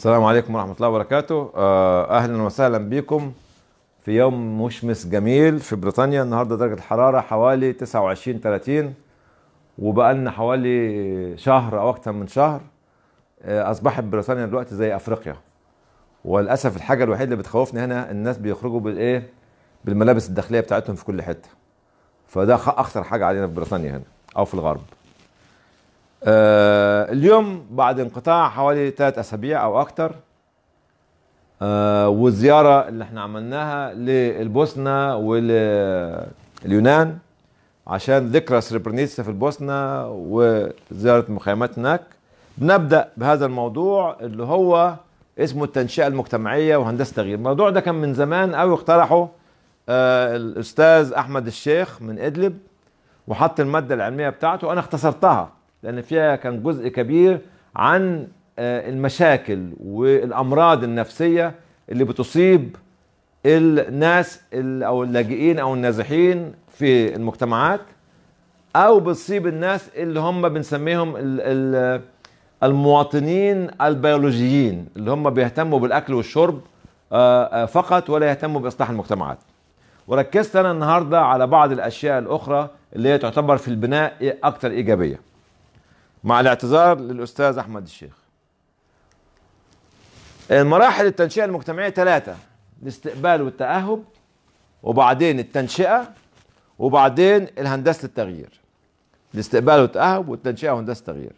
السلام عليكم ورحمة الله وبركاته آه، أهلا وسهلا بكم في يوم مشمس جميل في بريطانيا النهاردة درجة الحرارة حوالي 29 30 وبقالنا حوالي شهر أو أكثر من شهر آه، أصبحت بريطانيا دلوقتي زي أفريقيا وللأسف الحاجة الوحيدة اللي بتخوفنا هنا الناس بيخرجوا بالإيه بالملابس الداخلية بتاعتهم في كل حتة فده أخطر حاجة علينا في بريطانيا هنا أو في الغرب آه، اليوم بعد انقطاع حوالي ثلاث اسابيع او اكثر آه، والزياره اللي احنا عملناها للبوسنه واليونان عشان ذكرى سربرنيتسا في البوسنه وزياره المخيمات هناك بنبدا بهذا الموضوع اللي هو اسمه التنشئه المجتمعيه وهندسه التغيير الموضوع ده كان من زمان قوي اقترحه آه، الاستاذ احمد الشيخ من ادلب وحط الماده العلميه بتاعته انا اختصرتها لأن فيها كان جزء كبير عن آه، المشاكل والأمراض النفسية اللي بتصيب الناس أو اللاجئين أو النازحين في المجتمعات أو بتصيب الناس اللي هم بنسميهم المواطنين البيولوجيين اللي هم بيهتموا بالأكل والشرب آه، آه، فقط ولا يهتموا بإصلاح المجتمعات وركزت أنا النهاردة على بعض الأشياء الأخرى اللي هي تعتبر في البناء أكثر إيجابية مع الاعتذار للأستاذ أحمد الشيخ المراحل إيه، التنشئة المجتمعية ثلاثة الاستقبال والتأهب وبعدين التنشئة وبعدين الهندسة التغيير الاستقبال والتأهب والتنشئة وهندسة التغيير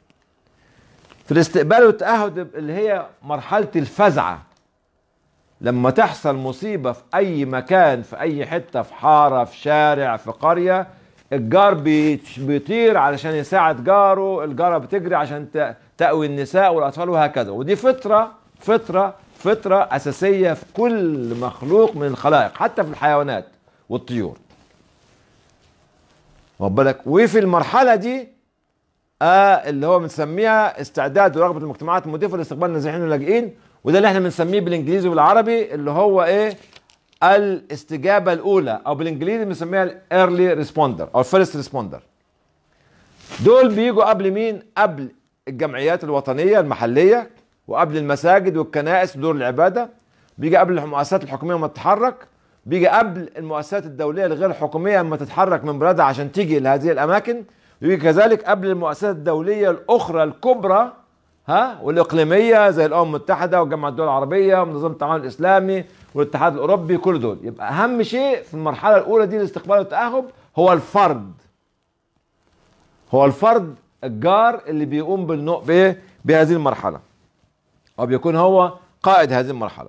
في الاستقبال والتأهب اللي هي مرحلة الفزعة لما تحصل مصيبة في أي مكان في أي حتة في حارة في شارع في قرية الجار بيطير علشان يساعد جاره الجاره بتجري عشان تأوي النساء والاطفال وهكذا ودي فطره فطره فطره اساسيه في كل مخلوق من الخلائق حتى في الحيوانات والطيور واخد بالك وفي المرحله دي آه اللي هو بنسميها استعداد ورغبه المجتمعات المضيفه لاستقبال النازحين واللاجئين وده اللي احنا بنسميه بالانجليزي والعربي اللي هو ايه الاستجابه الاولى او بالانجليزي بنسميها الايرلي ريسبوندر او الفيرست ريسبوندر دول بيجوا قبل مين قبل الجمعيات الوطنيه المحليه وقبل المساجد والكنائس ودور العباده بيجي قبل المؤسسات الحكوميه لما تتحرك بيجي قبل المؤسسات الدوليه الغير حكوميه لما تتحرك من بلادها عشان تيجي لهذه الاماكن ويجي كذلك قبل المؤسسات الدوليه الاخرى الكبرى ها والاقليميه زي الامم المتحده وجامعه الدول العربيه ومنظمه التعاون الاسلامي والاتحاد الاوروبي كل دول يبقى اهم شيء في المرحله الاولى دي لاستقبال التاهب هو الفرد هو الفرد الجار اللي بيقوم بالنوع بايه بهذه المرحله او بيكون هو قائد هذه المرحله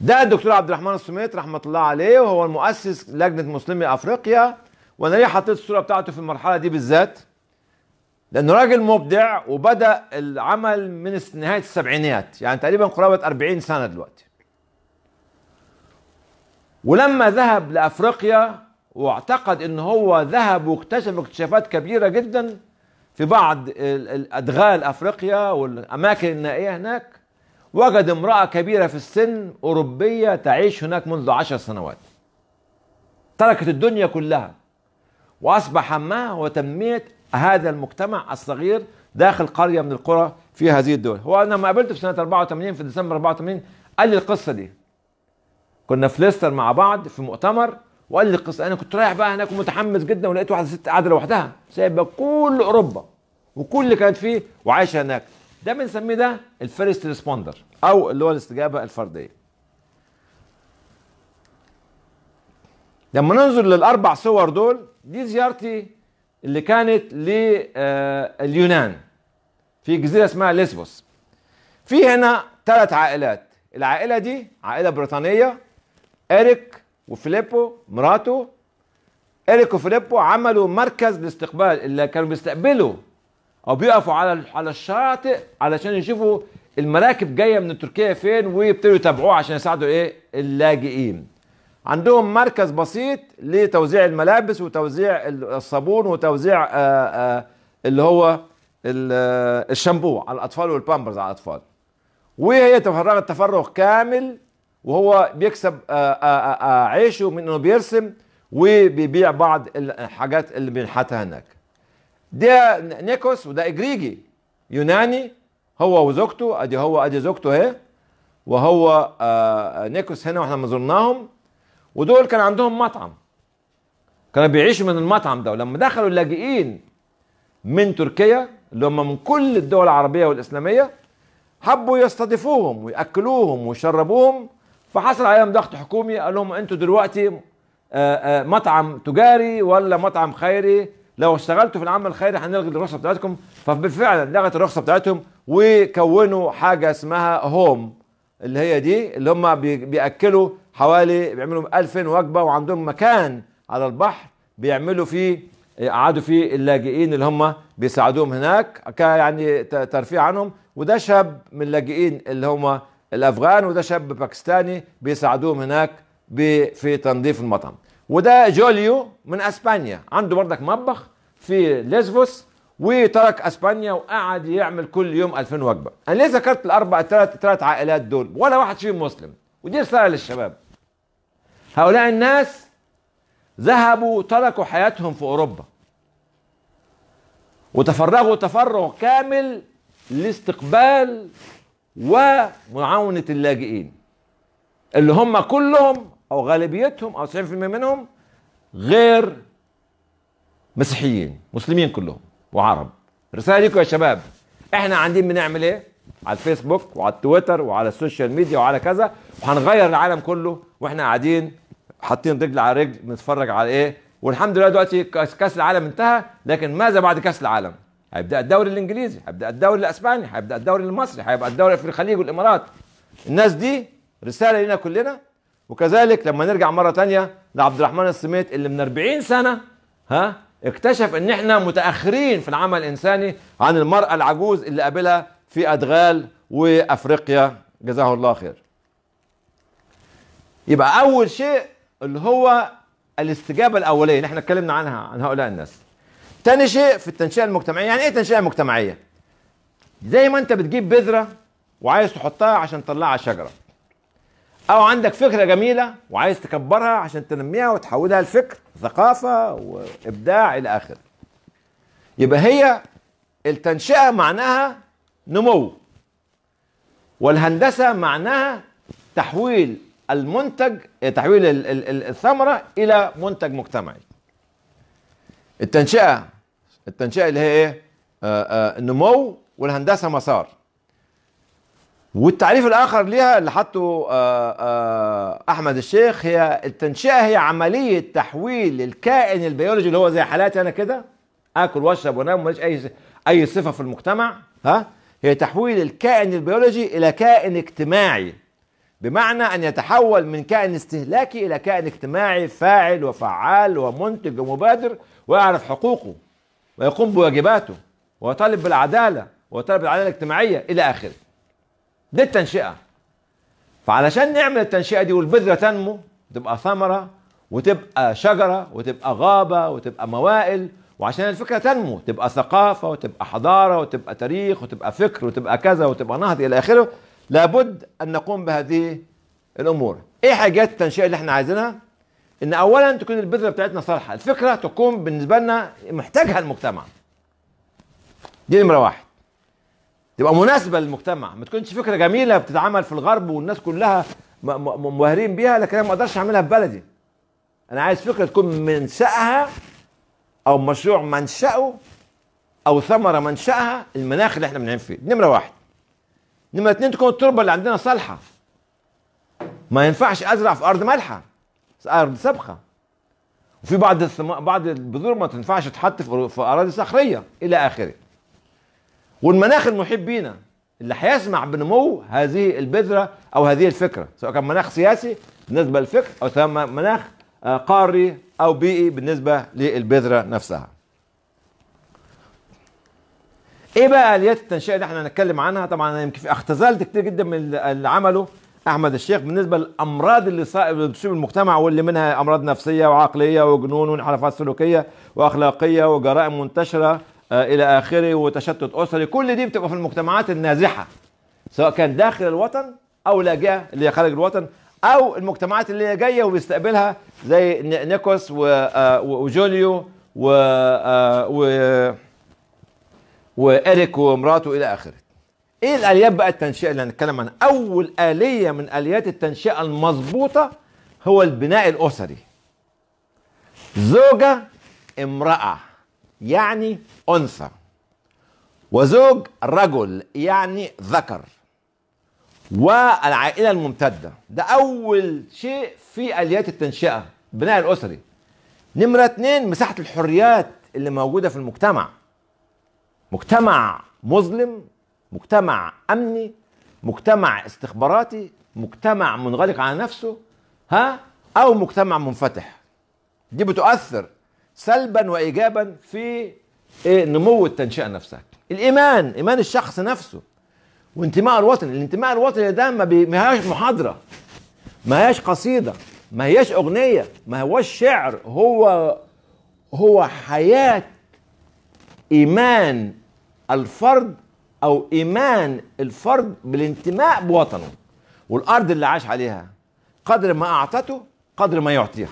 ده الدكتور عبد الرحمن السميت رحمه الله عليه وهو المؤسس لجنه مسلمي افريقيا وانا ليه حطيت الصوره بتاعته في المرحله دي بالذات لانه راجل مبدع وبدا العمل من نهايه السبعينيات يعني تقريبا قرابه 40 سنه دلوقتي ولما ذهب لافريقيا واعتقد ان هو ذهب واكتشف اكتشافات كبيره جدا في بعض ادغال افريقيا والاماكن النائيه هناك وجد امراه كبيره في السن اوروبيه تعيش هناك منذ عشر سنوات تركت الدنيا كلها واصبح ما وتنميه هذا المجتمع الصغير داخل قريه من القرى في هذه الدول هو انا لما قابلته في سنه 84 في ديسمبر 84 قال لي القصه دي كنا في ليستر مع بعض في مؤتمر وقال لي القصه انا كنت رايح بقى هناك ومتحمس جدا ولقيت واحده ست قاعده لوحدها سايبه كل اوروبا وكل اللي كانت فيه وعايشه هناك ده بنسميه ده الفيرست ريسبوندر او اللي هو الاستجابه الفرديه لما ننظر للاربع صور دول دي زيارتي اللي كانت لليونان آه، في جزيرة اسمها ليسبوس في هنا ثلاث عائلات العائلة دي عائلة بريطانية إريك وفيليبو مراته إريك وفيليبو عملوا مركز لاستقبال اللي كانوا بيستقبلوا أو بيقفوا على على الشاطئ علشان يشوفوا المراكب جاية من تركيا فين ويبتدوا يتابعوه عشان يساعدوا إيه اللاجئين عندهم مركز بسيط لتوزيع الملابس وتوزيع الصابون وتوزيع آآ آه، آآ آه، اللي هو آه، الشامبو على الاطفال والبامبرز على الاطفال وهي تفرغت تفرغ كامل وهو بيكسب عيشه من انه بيرسم وبيبيع بعض الحاجات اللي بينحتها هناك ده نيكوس وده اجريجي يوناني هو وزوجته ادي هو ادي زوجته اهي وهو نيكوس هنا واحنا ما زرناهم ودول كان عندهم مطعم كانوا بيعيشوا من المطعم ده ولما دخلوا اللاجئين من تركيا اللي هم من كل الدول العربيه والاسلاميه حبوا يستضيفوهم وياكلوهم ويشربوهم فحصل عليهم ضغط حكومي قال لهم انتوا دلوقتي آه، آه، مطعم تجاري ولا مطعم خيري لو اشتغلتوا في العمل الخيري هنلغي الرخصه بتاعتكم فبالفعل لغت الرخصه بتاعتهم وكونوا حاجه اسمها هوم اللي هي دي اللي هم بياكلوا حوالي بيعملوا 2000 وجبه وعندهم مكان على البحر بيعملوا فيه قعدوا فيه اللاجئين اللي هم بيساعدوهم هناك يعني ترفيه عنهم وده شاب من اللاجئين اللي هم الافغان وده شاب باكستاني بيساعدوهم هناك في تنظيف المطعم وده جوليو من اسبانيا عنده بردك مطبخ في ليزفوس وترك اسبانيا وقعد يعمل كل يوم 2000 وجبه انا ليه ذكرت الاربع ثلاث ثلاث عائلات دول ولا واحد فيهم مسلم ودي رساله للشباب هؤلاء الناس ذهبوا تركوا حياتهم في أوروبا وتفرغوا تفرغ كامل لاستقبال ومعاونة اللاجئين اللي هم كلهم أو غالبيتهم أو 90% منهم غير مسيحيين مسلمين كلهم وعرب رسالة لكم يا شباب احنا عندين بنعمل ايه على الفيسبوك وعلى التويتر وعلى السوشيال ميديا وعلى كذا وهنغير العالم كله واحنا قاعدين حاطين رجل على رجل نتفرج على ايه والحمد لله دلوقتي كاس العالم انتهى لكن ماذا بعد كاس العالم هيبدا الدوري الانجليزي هيبدا الدوري الاسباني هيبدا الدوري المصري هيبقى الدوري في الخليج والامارات الناس دي رساله لنا كلنا وكذلك لما نرجع مره تانية لعبد الرحمن السميت اللي من 40 سنه ها اكتشف ان احنا متاخرين في العمل الانساني عن المراه العجوز اللي قابلها في ادغال وافريقيا جزاه الله خير يبقى اول شيء اللي هو الاستجابه الاوليه اللي احنا اتكلمنا عنها عن هؤلاء الناس تاني شيء في التنشئه المجتمعيه يعني ايه تنشئه مجتمعيه زي ما انت بتجيب بذره وعايز تحطها عشان تطلعها شجره او عندك فكره جميله وعايز تكبرها عشان تنميها وتحولها لفكر ثقافه وابداع الى اخره يبقى هي التنشئه معناها نمو والهندسه معناها تحويل المنتج آه، تحويل الثمره الى منتج مجتمعي التنشئه التنشئه اللي هي ايه آه، آه، النمو والهندسه مسار والتعريف الاخر ليها اللي حطه احمد الشيخ هي التنشئه هي عمليه تحويل الكائن البيولوجي اللي هو زي حالاتي انا كده اكل واشرب وانام ماليش اي اي صفه في المجتمع ها هي تحويل الكائن البيولوجي الى كائن اجتماعي بمعنى أن يتحول من كائن استهلاكي إلى كائن اجتماعي فاعل وفعال ومنتج ومبادر ويعرف حقوقه ويقوم بواجباته ويطالب بالعدالة ويطالب بالعدالة الاجتماعية إلى آخره دي التنشئة فعلشان نعمل التنشئة دي والبذرة تنمو تبقى ثمرة وتبقى شجرة وتبقى غابة وتبقى موائل وعشان الفكرة تنمو تبقى ثقافة وتبقى حضارة وتبقى تاريخ وتبقى فكر وتبقى كذا وتبقى نهض إلى آخره لابد ان نقوم بهذه الامور ايه حاجات التنشئه اللي احنا عايزينها ان اولا تكون البذره بتاعتنا صالحه الفكره تكون بالنسبه لنا محتاجها المجتمع دي نمره واحد تبقى مناسبه للمجتمع ما تكونش فكره جميله بتتعمل في الغرب والناس كلها مبهرين بيها لكن انا ما اقدرش اعملها في بلدي انا عايز فكره تكون منشاها او مشروع منشاه او ثمره منشاها المناخ اللي احنا بنعيش فيه نمره واحد نمرة اثنين تكون التربة اللي عندنا صالحة ما ينفعش أزرع في أرض مالحة أرض سابخة وفي بعض الثم... بعض البذور ما تنفعش تحط في... في أراضي صخرية إلى آخره والمناخ المحيط بينا اللي هيسمع بنمو هذه البذرة أو هذه الفكرة سواء كان مناخ سياسي بالنسبة للفكر أو مناخ آه، قاري أو بيئي بالنسبة للبذرة نفسها ايه بقى اليات التنشئه اللي احنا هنتكلم عنها طبعا انا يمكن اختزلت كتير جدا من اللي عمله احمد الشيخ بالنسبه للامراض اللي بتصيب المجتمع واللي منها امراض نفسيه وعقليه وجنون وانحرافات سلوكيه واخلاقيه وجرائم منتشره آه، الى اخره وتشتت اسري كل دي بتبقى في المجتمعات النازحه سواء كان داخل الوطن او لاجئه اللي هي خارج الوطن او المجتمعات اللي هي جايه وبيستقبلها زي نيكوس آه، وجوليو و, آه، و... وإريك ومراته إلى آخره إيه الآليات بقى التنشئة اللي هنتكلم عنها أول آلية من آليات التنشئة المظبوطة هو البناء الأسري زوجة امرأة يعني أنثى وزوج رجل يعني ذكر والعائلة الممتدة ده أول شيء في آليات التنشئة البناء الأسري نمرة اتنين مساحة الحريات اللي موجودة في المجتمع مجتمع مظلم مجتمع امني مجتمع استخباراتي مجتمع منغلق على نفسه ها او مجتمع منفتح دي بتؤثر سلبا وايجابا في إيه؟ نمو التنشئه نفسها الايمان ايمان الشخص نفسه وانتماء الوطن الانتماء الوطني ده ما بيهاش محاضره ما هياش قصيده ما هياش اغنيه ما هوش شعر هو هو حياه ايمان الفرد او ايمان الفرد بالانتماء بوطنه والارض اللي عاش عليها قدر ما اعطته قدر ما يعطيها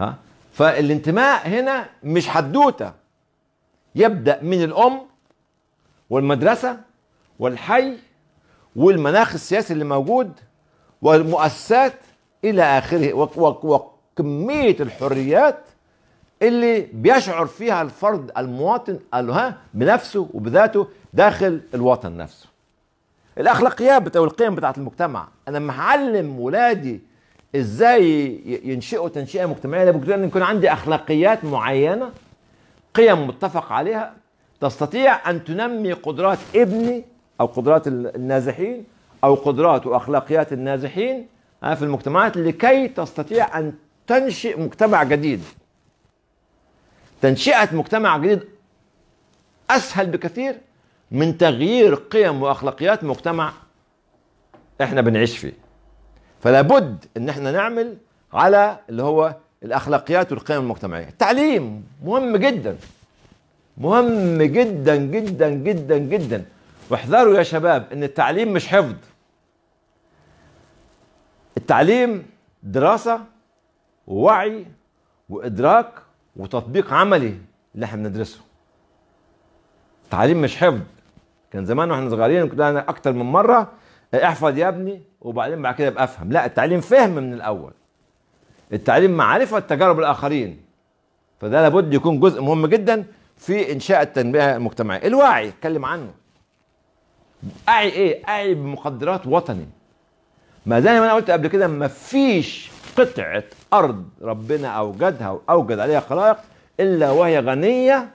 ها فالانتماء هنا مش حدوته يبدا من الام والمدرسه والحي والمناخ السياسي اللي موجود والمؤسسات الى اخره وكميه الحريات اللي بيشعر فيها الفرد المواطن ها بنفسه وبذاته داخل الوطن نفسه الاخلاقيات او القيم بتاعت المجتمع انا معلم ولادي ازاي ينشئوا تنشئه مجتمعيه لابد ان يكون عندي اخلاقيات معينه قيم متفق عليها تستطيع ان تنمي قدرات ابني او قدرات النازحين او قدرات واخلاقيات النازحين في المجتمعات لكي تستطيع ان تنشئ مجتمع جديد تنشئة مجتمع جديد أسهل بكثير من تغيير قيم وأخلاقيات مجتمع إحنا بنعيش فيه فلا بد إن إحنا نعمل على اللي هو الأخلاقيات والقيم المجتمعية التعليم مهم جدا مهم جدا جدا جدا جدا واحذروا يا شباب ان التعليم مش حفظ التعليم دراسة ووعي وإدراك وتطبيق عملي اللي احنا بندرسه تعليم مش حفظ كان زمان واحنا صغيرين كنا اكتر من مره احفظ يا ابني وبعدين بعد كده ابقى افهم لا التعليم فهم من الاول التعليم معرفه تجارب الاخرين فده لابد يكون جزء مهم جدا في انشاء التنميه المجتمعيه الوعي اتكلم عنه اعي ايه اعي بمقدرات وطني ما زي ما انا قلت قبل كده ما فيش قطعة أرض ربنا أوجدها وأوجد عليها خلائق إلا وهي غنية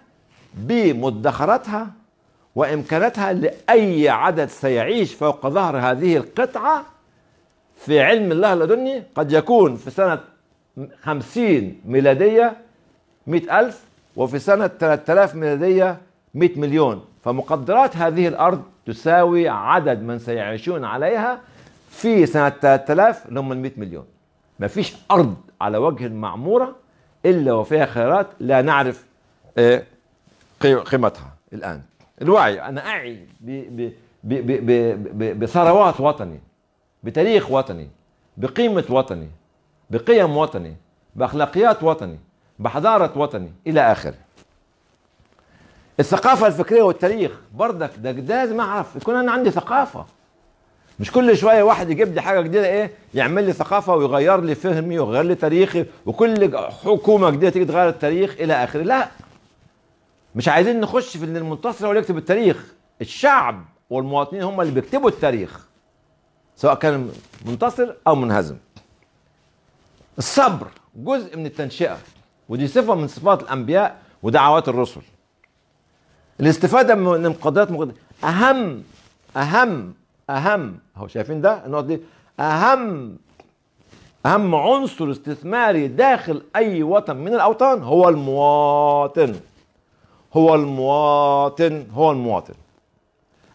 بمدخراتها وإمكاناتها لأي عدد سيعيش فوق ظهر هذه القطعة في علم الله الأدني قد يكون في سنة خمسين ميلادية مئة ألف وفي سنة 3000 ميلادية 100 مليون فمقدرات هذه الأرض تساوي عدد من سيعيشون عليها في سنة 3000 اللي هم 100 مليون مفيش ارض على وجه المعموره الا وفيها خيرات لا نعرف آه، قيمتها الان الوعي انا اعي بثروات وطني بتاريخ وطني بقيمه وطني بقيم وطني باخلاقيات وطني بحضاره وطني الى اخره الثقافه الفكريه والتاريخ برضك ده لازم اعرف يكون انا عندي ثقافه مش كل شويه واحد يجيب لي حاجه جديده ايه يعمل لي ثقافه ويغير لي فهمي ويغير لي تاريخي وكل حكومه جديده تيجي تغير التاريخ الى اخره لا مش عايزين نخش في ان المنتصر هو اللي يكتب التاريخ الشعب والمواطنين هم اللي بيكتبوا التاريخ سواء كان منتصر او منهزم الصبر جزء من التنشئه ودي صفه من صفات الانبياء ودعوات الرسل الاستفاده من قضايا اهم اهم اهم اهو شايفين ده النقط دي اهم اهم عنصر استثماري داخل اي وطن من الاوطان هو المواطن هو المواطن هو المواطن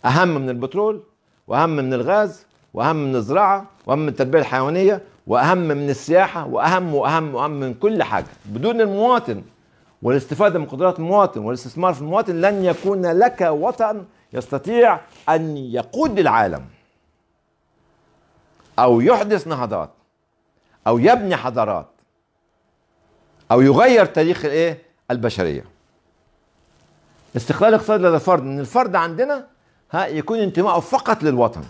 اهم من البترول واهم من الغاز واهم من الزراعه واهم من التربيه الحيوانيه واهم من السياحه واهم واهم واهم من كل حاجه بدون المواطن والاستفاده من قدرات المواطن والاستثمار في المواطن لن يكون لك وطن يستطيع أن يقود العالم أو يحدث نهضات أو يبني حضارات أو يغير تاريخ الإيه؟ البشرية استقلال اقتصادي لدى الفرد ان الفرد عندنا ها يكون انتمائه فقط للوطن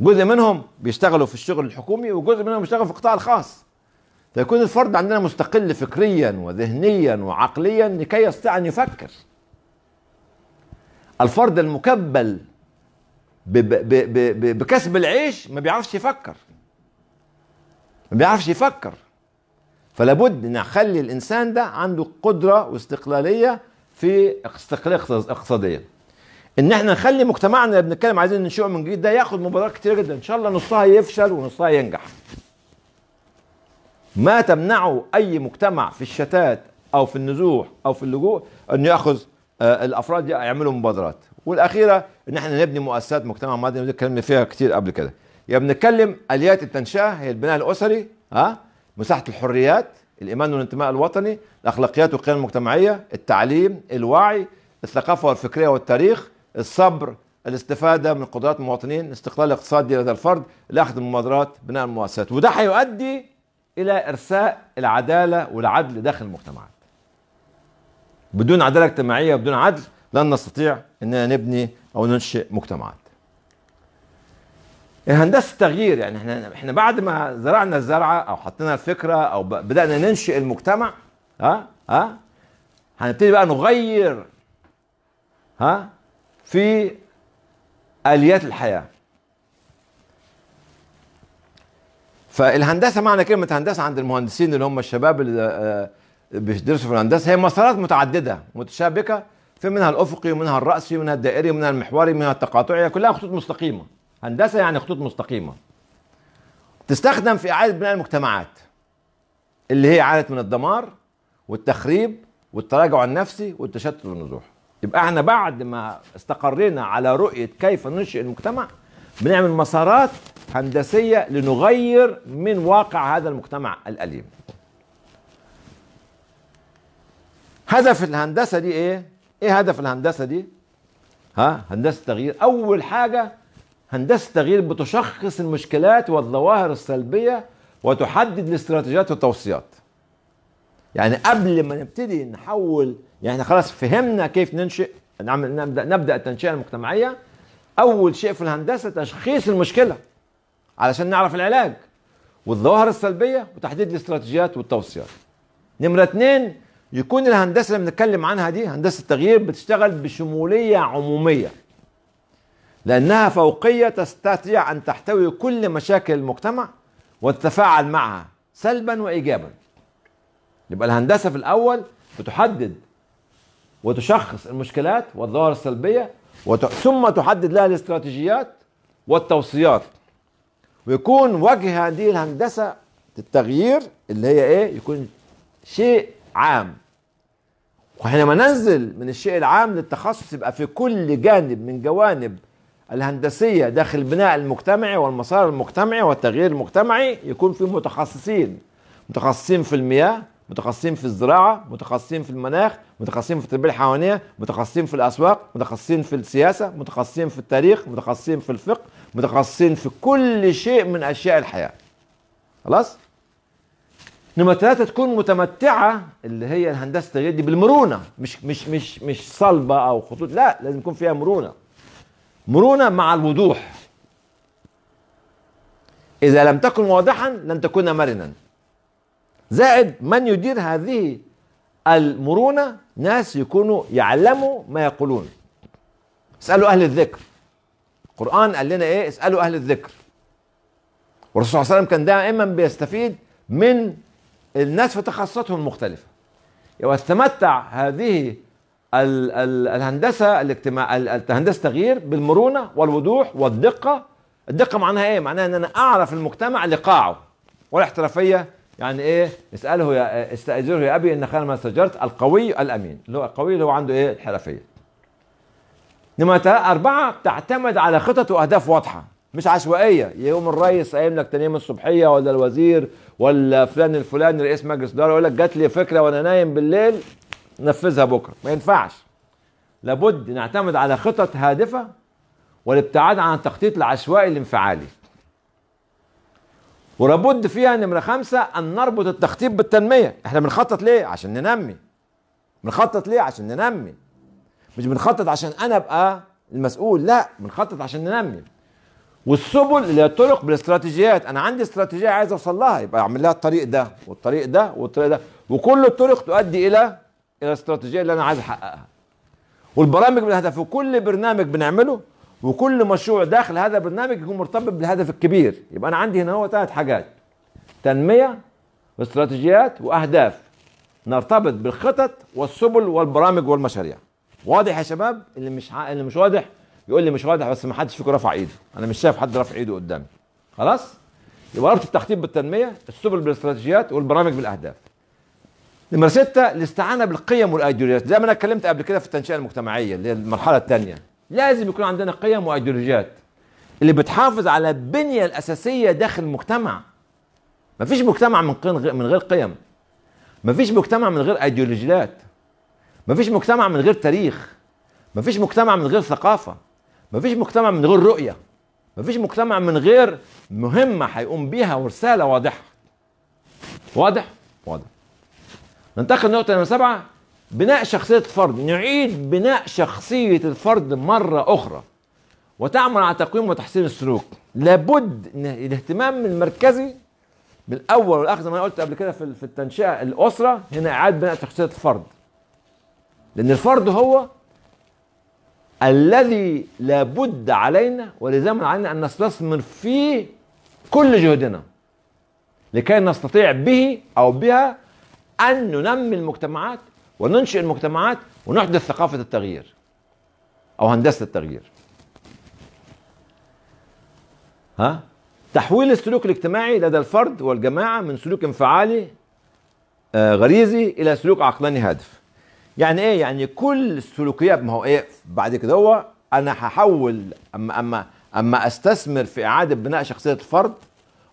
جزء منهم بيشتغلوا في الشغل الحكومي وجزء منهم بيشتغلوا في القطاع الخاص فيكون الفرد عندنا مستقل فكريا وذهنيا وعقليا لكي يستطيع ان يفكر الفرد المكبل بكسب العيش ما بيعرفش يفكر ما بيعرفش يفكر فلا بد نخلي الانسان ده عنده قدره واستقلاليه في استقلاليه اقتصاديه ان احنا نخلي مجتمعنا اللي بنتكلم عايزين ننشئه من جديد ده ياخد مباريات كتير جدا ان شاء الله نصها يفشل ونصها ينجح ما تمنعه اي مجتمع في الشتات او في النزوح او في اللجوء انه ياخذ آه، الافراد يعملوا مبادرات والاخيره ان احنا نبني مؤسسات مجتمع مدني ودي اتكلمنا فيها كتير قبل كده يا بنتكلم اليات التنشئه هي البناء الاسري ها مساحه الحريات الايمان والانتماء الوطني الاخلاقيات والقيم المجتمعيه التعليم الوعي الثقافه والفكريه والتاريخ الصبر الاستفاده من قدرات المواطنين استقلال الاقتصادي لدى الفرد الاخذ المبادرات بناء المؤسسات وده هيؤدي الى ارساء العداله والعدل داخل المجتمعات بدون عداله اجتماعيه وبدون عدل لن نستطيع اننا نبني او ننشئ مجتمعات. إيه، هندسه التغيير يعني احنا احنا بعد ما زرعنا الزرعه او حطينا الفكره او بدانا ننشئ المجتمع ها ها هنبتدي بقى نغير ها في اليات الحياه. فالهندسه معنى كلمه هندسه عند المهندسين اللي هم الشباب اللي آه، بيدرسوا في الهندسه هي مسارات متعدده متشابكه في منها الافقي ومنها الراسي ومنها الدائري ومنها المحوري ومنها التقاطعي كلها خطوط مستقيمه هندسه يعني خطوط مستقيمه تستخدم في اعاده بناء المجتمعات اللي هي اعاده من الدمار والتخريب والتراجع النفسي والتشتت والنزوح يبقى احنا بعد ما استقرينا على رؤيه كيف ننشئ المجتمع بنعمل مسارات هندسيه لنغير من واقع هذا المجتمع الاليم هدف الهندسه دي ايه ايه هدف الهندسه دي ها هندسه تغيير اول حاجه هندسه تغيير بتشخص المشكلات والظواهر السلبيه وتحدد الاستراتيجيات والتوصيات يعني قبل ما نبتدي نحول يعني خلاص فهمنا كيف ننشئ نعمل نبدا نبدا التنشئه المجتمعيه اول شيء في الهندسه تشخيص المشكله علشان نعرف العلاج والظواهر السلبيه وتحديد الاستراتيجيات والتوصيات نمره اثنين يكون الهندسه اللي بنتكلم عنها دي هندسه التغيير بتشتغل بشموليه عموميه لانها فوقيه تستطيع ان تحتوي كل مشاكل المجتمع وتتفاعل معها سلبا وايجابا يبقى الهندسه في الاول بتحدد وتشخص المشكلات والظواهر السلبيه وت... ثم تحدد لها الاستراتيجيات والتوصيات ويكون وجه هذه الهندسه التغيير اللي هي ايه يكون شيء عام وحينما ننزل من الشيء العام للتخصص يبقى في كل جانب من جوانب الهندسية داخل البناء المجتمعي والمسار المجتمعي والتغيير المجتمعي يكون في متخصصين متخصصين في المياه متخصصين في الزراعة متخصصين في المناخ متخصصين في التربية الحيوانية متخصصين في الأسواق متخصصين في السياسة متخصصين في التاريخ متخصصين في الفقه متخصصين في كل شيء من أشياء الحياة خلاص؟ نمرة ثلاثة تكون متمتعة اللي هي الهندسه التغيير دي بالمرونة مش مش مش مش صلبة أو خطوط لا لازم يكون فيها مرونة مرونة مع الوضوح إذا لم تكن واضحا لن تكون مرنا زائد من يدير هذه المرونة ناس يكونوا يعلموا ما يقولون اسألوا أهل الذكر القرآن قال لنا إيه اسألوا أهل الذكر والرسول صلى الله عليه وسلم كان دائما بيستفيد من الناس في تخصصاتهم مختلفة وتتمتع يعني هذه الهندسة الاجتماع هندسة التغيير بالمرونة والوضوح والدقة الدقة معناها ايه؟ معناها ان انا اعرف المجتمع لقاعه والاحترافية يعني ايه؟ اسأله يا استاذنه يا ابي ان خير ما استأجرت القوي الامين اللي هو القوي اللي هو عنده ايه؟ الحرفية. نمرة أربعة تعتمد على خطط وأهداف واضحة مش عشوائيه يقوم الرئيس قايم لك تنام الصبحيه ولا الوزير ولا فلان الفلاني رئيس مجلس الاداره يقول لك جات لي فكره وانا نايم بالليل نفذها بكره ما ينفعش لابد نعتمد على خطط هادفه والابتعاد عن التخطيط العشوائي الانفعالي ولابد فيها نمرة خمسة أن نربط التخطيط بالتنمية احنا بنخطط ليه عشان ننمي بنخطط ليه عشان ننمي مش بنخطط عشان أنا أبقى المسؤول لا بنخطط عشان ننمي والسبل اللي هي الطرق بالاستراتيجيات انا عندي استراتيجيه عايز اوصل لها يبقى اعمل لها الطريق ده والطريق ده والطريق ده وكل الطرق تؤدي الى الى الاستراتيجيه اللي انا عايز احققها والبرامج بالهدف وكل برنامج بنعمله وكل مشروع داخل هذا البرنامج يكون مرتبط بالهدف الكبير يبقى انا عندي هنا هو ثلاث حاجات تنميه واستراتيجيات واهداف نرتبط بالخطط والسبل والبرامج والمشاريع واضح يا شباب اللي مش اللي مش واضح يقول لي مش واضح بس ما حدش فيكم رفع ايده انا مش شايف حد رافع ايده قدامي خلاص يبقى ربط التخطيط بالتنميه السبل بالاستراتيجيات والبرامج بالاهداف نمرة ستة الاستعانة بالقيم والايديولوجيات زي ما انا اتكلمت قبل كده في التنشئة المجتمعية اللي هي المرحلة الثانية لازم يكون عندنا قيم وايديولوجيات اللي بتحافظ على البنية الأساسية داخل المجتمع مفيش مجتمع من من غير قيم مفيش مجتمع من غير ايديولوجيات مفيش مجتمع من غير تاريخ مفيش مجتمع من غير ثقافة مفيش مجتمع من غير رؤية مفيش مجتمع من غير مهمة هيقوم بيها ورسالة واضحة واضح؟ واضح ننتقل لنقطة نمرة سبعة بناء شخصية الفرد نعيد بناء شخصية الفرد مرة أخرى وتعمل على تقويم وتحسين السلوك لابد ان الاهتمام المركزي بالاول والاخر زي ما انا قلت قبل كده في التنشئه الاسره هنا اعاده بناء شخصيه الفرد لان الفرد هو الذي لابد علينا ولزاما علينا أن نستثمر فيه كل جهدنا لكي نستطيع به أو بها أن ننمي المجتمعات وننشئ المجتمعات ونحدث ثقافة التغيير أو هندسة التغيير ها؟ تحويل السلوك الاجتماعي لدى الفرد والجماعة من سلوك انفعالي آه، غريزي إلى سلوك عقلاني هادف يعني ايه يعني كل السلوكيات ما هو ايه بعد كده هو انا هحول اما اما اما استثمر في اعاده بناء شخصيه الفرد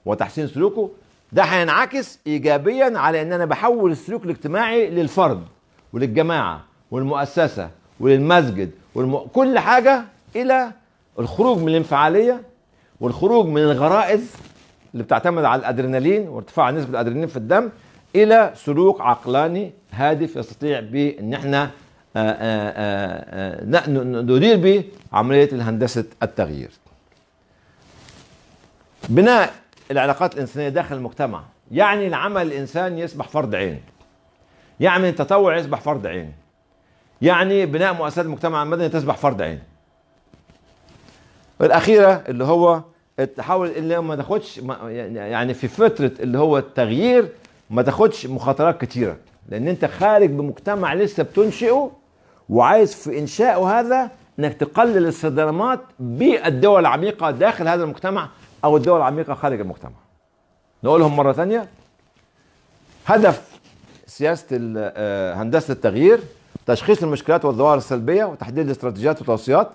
وتحسين سلوكه ده هينعكس ايجابيا على ان انا بحول السلوك الاجتماعي للفرد وللجماعه والمؤسسه وللمسجد والم... كل حاجه الى الخروج من الانفعاليه والخروج من الغرائز اللي بتعتمد على الادرينالين وارتفاع نسبه الادرينالين في الدم الى سلوك عقلاني هادف يستطيع به آه، ان آه، آه، احنا ندير به عمليه الهندسه التغيير. بناء العلاقات الانسانيه داخل المجتمع يعني العمل الانساني يصبح فرض عين. يعني التطوع يصبح فرض عين. يعني بناء مؤسسات المجتمع المدني تصبح فرض عين. الاخيره اللي هو التحول اللي ما ناخدش يعني في فتره اللي هو التغيير وما تاخدش مخاطرات كتيره لان انت خارج بمجتمع لسه بتنشئه وعايز في انشائه هذا انك تقلل الصدمات بالدول العميقه داخل هذا المجتمع او الدول العميقه خارج المجتمع نقولهم مره ثانيه هدف سياسه آه، هندسه التغيير تشخيص المشكلات والظواهر السلبيه وتحديد الاستراتيجيات والتوصيات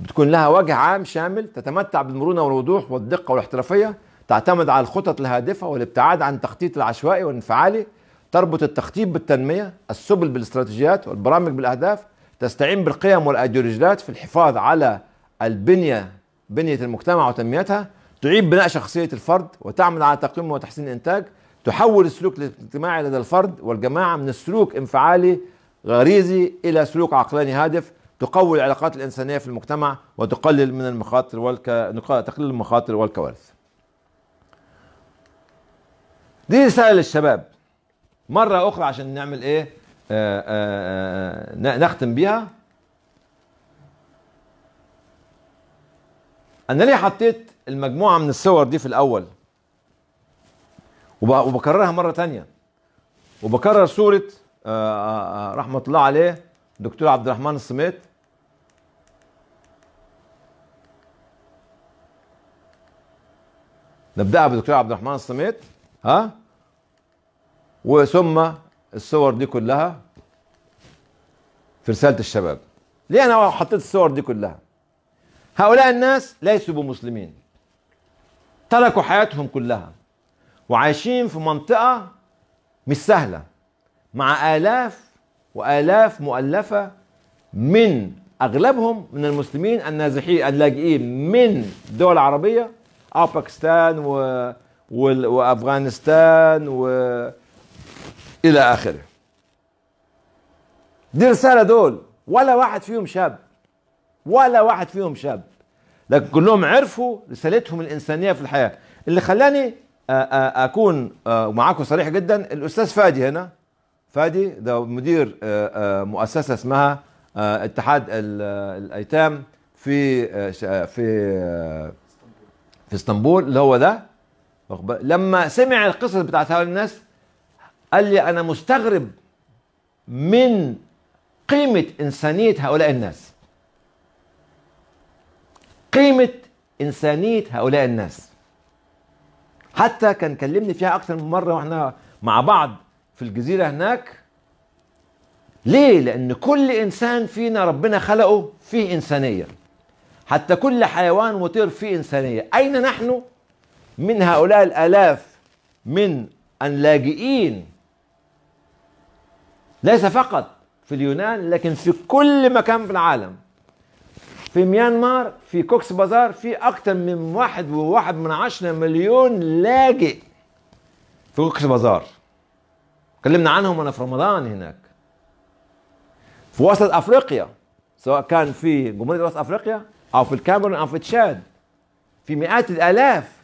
بتكون لها وجه عام شامل تتمتع بالمرونه والوضوح والدقه والاحترافيه تعتمد على الخطط الهادفة والابتعاد عن التخطيط العشوائي والانفعالي تربط التخطيط بالتنمية السبل بالاستراتيجيات والبرامج بالأهداف تستعين بالقيم والأيديولوجيات في الحفاظ على البنية بنية المجتمع وتنميتها تعيد بناء شخصية الفرد وتعمل على تقييم وتحسين الإنتاج تحول السلوك الاجتماعي لدى الفرد والجماعة من السلوك انفعالي غريزي إلى سلوك عقلاني هادف تقوي العلاقات الإنسانية في المجتمع وتقلل من المخاطر والك... تقليل المخاطر والكوارث دي رساله للشباب مره اخرى عشان نعمل ايه آآ آه، آآ آه، آه، نختم بيها انا ليه حطيت المجموعه من الصور دي في الاول وبكررها مره تانية وبكرر صوره رحمه الله عليه دكتور عبد الرحمن الصميت نبدأها بدكتور عبد الرحمن الصميت ها وثم الصور دي كلها في رسالة الشباب ليه أنا حطيت الصور دي كلها هؤلاء الناس ليسوا بمسلمين تركوا حياتهم كلها وعايشين في منطقة مش سهلة مع آلاف وآلاف مؤلفة من أغلبهم من المسلمين النازحين اللاجئين من دول عربيه أو آه، باكستان و وافغانستان و الى اخره دي رساله دول ولا واحد فيهم شاب ولا واحد فيهم شاب لكن كلهم عرفوا رسالتهم الانسانيه في الحياه اللي خلاني اكون معاكم صريح جدا الاستاذ فادي هنا فادي ده مدير مؤسسه اسمها اتحاد الايتام في في في اسطنبول اللي هو ده لما سمع القصص بتاعت هؤلاء الناس قال لي انا مستغرب من قيمه انسانيه هؤلاء الناس قيمه انسانيه هؤلاء الناس حتى كان كلمني فيها اكثر من مره واحنا مع بعض في الجزيره هناك ليه لان كل انسان فينا ربنا خلقه فيه انسانيه حتى كل حيوان وطير فيه انسانيه اين نحن من هؤلاء الآلاف من اللاجئين ليس فقط في اليونان لكن في كل مكان في العالم في ميانمار في كوكس بازار في أكثر من واحد وواحد من عشرة مليون لاجئ في كوكس بازار تكلمنا عنهم أنا في رمضان هناك في وسط أفريقيا سواء كان في جمهورية وسط أفريقيا أو في الكاميرون أو في تشاد في مئات الآلاف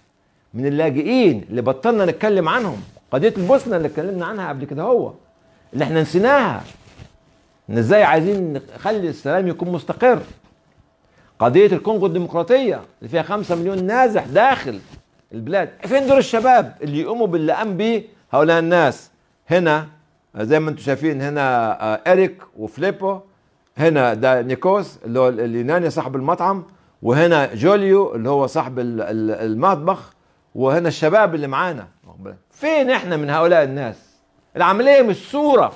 من اللاجئين اللي بطلنا نتكلم عنهم قضيه البوسنه اللي اتكلمنا عنها قبل كده هو اللي احنا نسيناها ان ازاي عايزين نخلي السلام يكون مستقر قضيه الكونغو الديمقراطيه اللي فيها 5 مليون نازح داخل البلاد فين دور الشباب اللي يقوموا باللي قام بيه هؤلاء الناس هنا زي ما انتم شايفين هنا اريك آه، وفليبو هنا ده نيكوس اللي هو اليوناني صاحب المطعم وهنا جوليو اللي هو صاحب المطبخ وهنا الشباب اللي معانا فين احنا من هؤلاء الناس العمليه مش صوره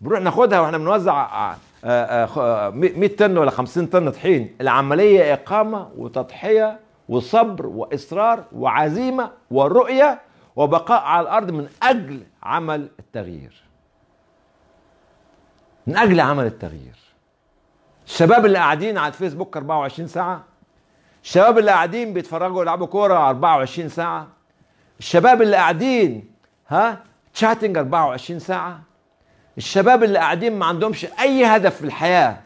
بنروح ناخدها واحنا بنوزع 100 آه، آه، طن ولا 50 طن طحين العمليه اقامه وتضحيه وصبر واصرار وعزيمه ورؤيه وبقاء على الارض من اجل عمل التغيير من اجل عمل التغيير الشباب اللي قاعدين على الفيسبوك 24 ساعه الشباب اللي قاعدين بيتفرجوا يلعبوا كوره 24 ساعه الشباب اللي قاعدين ها تشاتنج 24 ساعه الشباب اللي قاعدين ما عندهمش اي هدف في الحياه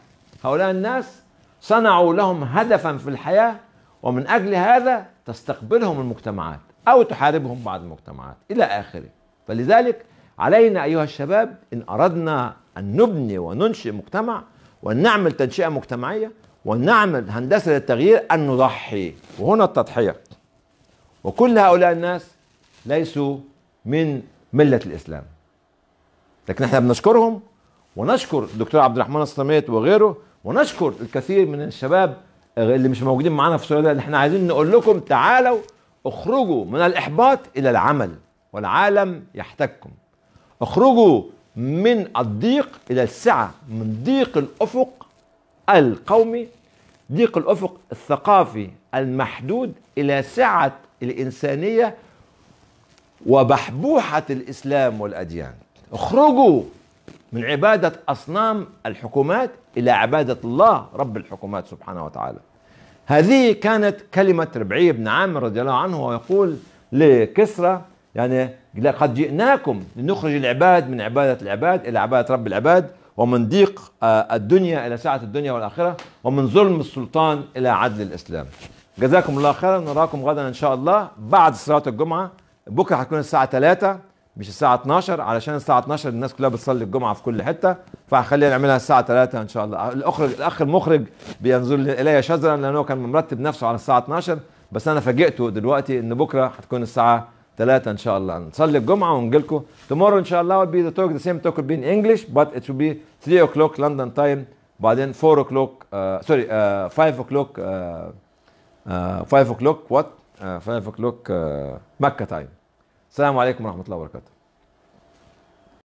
هؤلاء الناس صنعوا لهم هدفا في الحياه ومن اجل هذا تستقبلهم المجتمعات او تحاربهم بعض المجتمعات الى اخره فلذلك علينا ايها الشباب ان اردنا ان نبني وننشئ مجتمع وان نعمل تنشئه مجتمعيه ونعمل هندسة للتغيير أن نضحي وهنا التضحية وكل هؤلاء الناس ليسوا من ملة الإسلام لكن احنا بنشكرهم ونشكر الدكتور عبد الرحمن الصميت وغيره ونشكر الكثير من الشباب اللي مش موجودين معانا في السعوديه اللي احنا عايزين نقول لكم تعالوا اخرجوا من الإحباط إلى العمل والعالم يحتاجكم اخرجوا من الضيق إلى السعة من ضيق الأفق القومي ضيق الأفق الثقافي المحدود إلى سعة الإنسانية وبحبوحة الإسلام والأديان اخرجوا من عبادة أصنام الحكومات إلى عبادة الله رب الحكومات سبحانه وتعالى هذه كانت كلمة ربعي بن عامر رضي الله عنه ويقول لكسرى يعني لقد جئناكم لنخرج العباد من عبادة العباد إلى عبادة رب العباد ومن ضيق آه، الدنيا إلى سعة الدنيا والآخرة ومن ظلم السلطان إلى عدل الإسلام جزاكم الله خيرا نراكم غدا إن شاء الله بعد صلاة الجمعة بكرة هتكون الساعة 3 مش الساعة 12 علشان الساعة 12 الناس كلها بتصلي الجمعة في كل حتة فهخليها نعملها الساعة 3 إن شاء الله الأخرج الأخ المخرج بينظر إلي شذرا لأنه كان مرتب نفسه على الساعة 12 بس أنا فاجئته دلوقتي إن بكرة هتكون الساعة ثلاثة إن شاء الله نصلي الجمعة ونقول لكم tomorrow إن شاء الله will be the talk the same talk will be in English but it will be 3 o'clock London time بعدين 4 o'clock uh, sorry uh, 5 o'clock uh, uh, 5 o'clock what uh, 5 o'clock uh, مكة time السلام عليكم ورحمة الله وبركاته